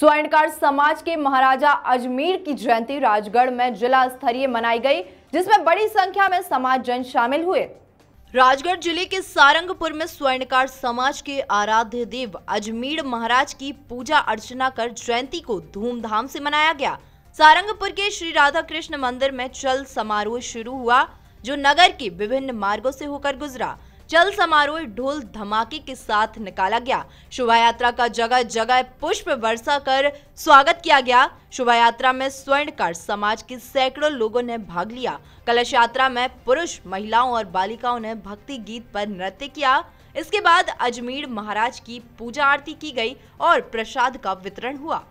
स्वर्णकार समाज के महाराजा अजमेर की जयंती राजगढ़ में जिला स्तरीय मनाई गई जिसमें बड़ी संख्या में समाज जन शामिल हुए राजगढ़ जिले के सारंगपुर में स्वर्णकार समाज के आराध्य देव अजमेर महाराज की पूजा अर्चना कर जयंती को धूमधाम से मनाया गया सारंगपुर के श्री राधा कृष्ण मंदिर में चल समारोह शुरू हुआ जो नगर के विभिन्न मार्गों से होकर गुजरा चल समारोह ढोल धमाके के साथ निकाला गया शोभा यात्रा का जगह जगह पुष्प वर्षा कर स्वागत किया गया शोभा यात्रा में स्वर्णकार समाज के सैकड़ों लोगों ने भाग लिया कलश यात्रा में पुरुष महिलाओं और बालिकाओं ने भक्ति गीत पर नृत्य किया इसके बाद अजमेर महाराज की पूजा आरती की गई और प्रसाद का वितरण हुआ